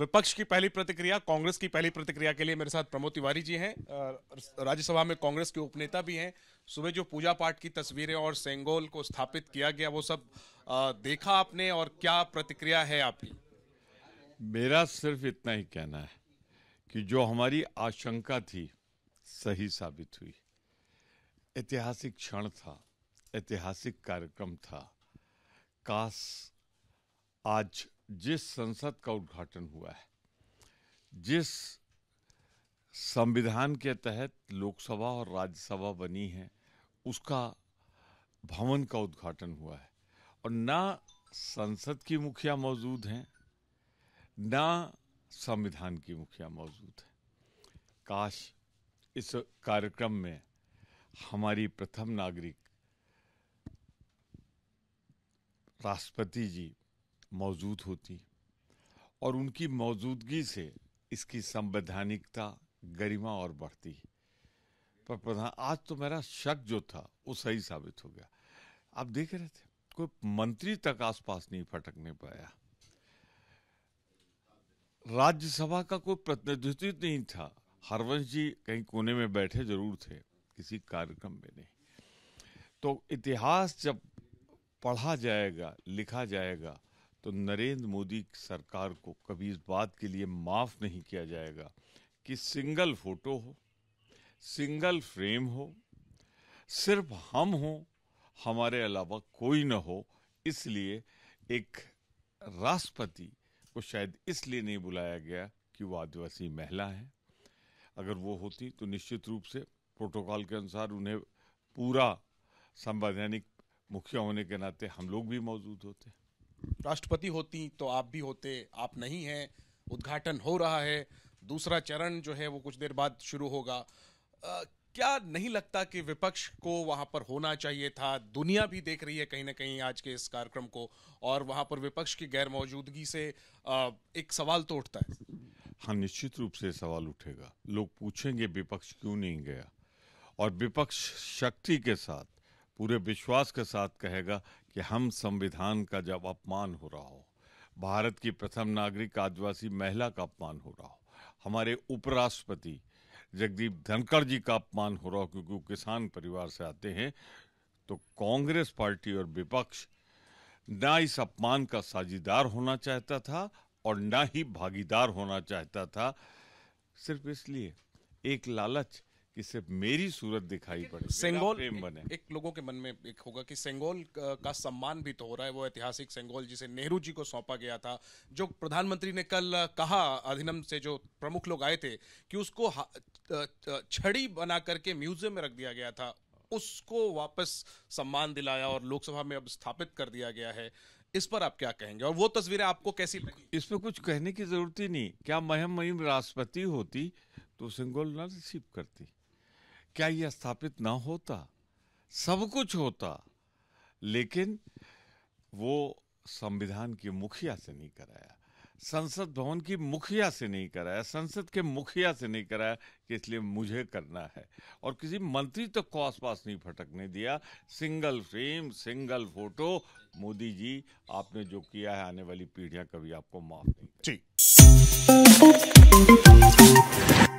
विपक्ष की पहली प्रतिक्रिया कांग्रेस की पहली प्रतिक्रिया के लिए मेरे साथ प्रमोद तिवारी जी हैं राज्यसभा में कांग्रेस के उपनेता भी हैं सुबह जो पूजा पाठ की तस्वीरें और सेंगोल को स्थापित किया गया वो सब देखा आपने और क्या प्रतिक्रिया है आपकी मेरा सिर्फ इतना ही कहना है कि जो हमारी आशंका थी सही साबित हुई ऐतिहासिक क्षण था ऐतिहासिक कार्यक्रम था काश आज जिस संसद का उद्घाटन हुआ है जिस संविधान के तहत लोकसभा और राज्यसभा बनी है उसका भवन का उद्घाटन हुआ है और ना संसद की मुखिया मौजूद हैं ना संविधान की मुखिया मौजूद है काश इस कार्यक्रम में हमारी प्रथम नागरिक राष्ट्रपति जी मौजूद होती और उनकी मौजूदगी से इसकी संवैधानिकता गरिमा और बढ़ती पर प्रधान आज तो मेरा शक जो था वो सही साबित हो गया आप देख रहे थे कोई मंत्री तक आसपास नहीं फटकने पाया राज्यसभा का कोई प्रतिनिधित्व नहीं था हरवंश जी कहीं कोने में बैठे जरूर थे किसी कार्यक्रम में नहीं तो इतिहास जब पढ़ा जाएगा लिखा जाएगा तो नरेंद्र मोदी सरकार को कभी इस बात के लिए माफ़ नहीं किया जाएगा कि सिंगल फोटो हो सिंगल फ्रेम हो सिर्फ हम हो हमारे अलावा कोई ना हो इसलिए एक राष्ट्रपति को शायद इसलिए नहीं बुलाया गया कि वो आदिवासी महिला है अगर वो होती तो निश्चित रूप से प्रोटोकॉल के अनुसार उन्हें पूरा संवैधानिक मुखिया होने के नाते हम लोग भी मौजूद होते हैं राष्ट्रपति होती तो आप भी होते आप नहीं हैं उद्घाटन हो रहा है दूसरा चरण जो है वो कुछ देर बाद शुरू होगा आ, क्या नहीं लगता कि विपक्ष को वहां पर होना चाहिए था दुनिया भी देख रही है कहीं ना कहीं आज के इस कार्यक्रम को और वहां पर विपक्ष की गैर मौजूदगी से आ, एक सवाल तो उठता है हाँ निश्चित रूप से सवाल उठेगा लोग पूछेंगे विपक्ष क्यों नहीं गया और विपक्ष शक्ति के साथ पूरे विश्वास के साथ कहेगा कि हम संविधान का जब अपमान हो रहा हो भारत की प्रथम नागरिक आदिवासी महिला का अपमान हो रहा हो हमारे उपराष्ट्रपति जगदीप धनखड़ जी का अपमान हो रहा हो क्योंकि वो किसान परिवार से आते हैं तो कांग्रेस पार्टी और विपक्ष ना इस अपमान का साझीदार होना चाहता था और ना ही भागीदार होना चाहता था सिर्फ इसलिए एक लालच कि सिर्फ मेरी सूरत दिखाई पड़े सेंगोल प्रेम बने एक, एक लोगों के मन में एक होगा कि सेंगोल का, सम्मान भी तो हो रहा है वो ऐतिहासिक सेंगोल जिसे नेहरू जी को सौंपा गया था जो प्रधानमंत्री ने कल कहा अधिनम से जो प्रमुख लोग आए थे कि उसको छड़ी बना करके म्यूजियम में रख दिया गया था उसको वापस सम्मान दिलाया और लोकसभा में अब स्थापित कर दिया गया है इस पर आप क्या कहेंगे और वो तस्वीरें आपको कैसी इसमें कुछ कहने की जरूरत ही नहीं क्या महम महिम राष्ट्रपति होती तो सिंगोल ना रिसीव करती क्या यह स्थापित ना होता सब कुछ होता लेकिन वो संविधान की मुखिया से नहीं कराया संसद भवन की मुखिया से नहीं कराया संसद के मुखिया से नहीं कराया कि इसलिए मुझे करना है और किसी मंत्री तक तो को आसपास नहीं फटकने दिया single frame single photo Modi ji आपने जो किया है आने वाली पीढ़ियां कभी आपको माफ नहीं ठीक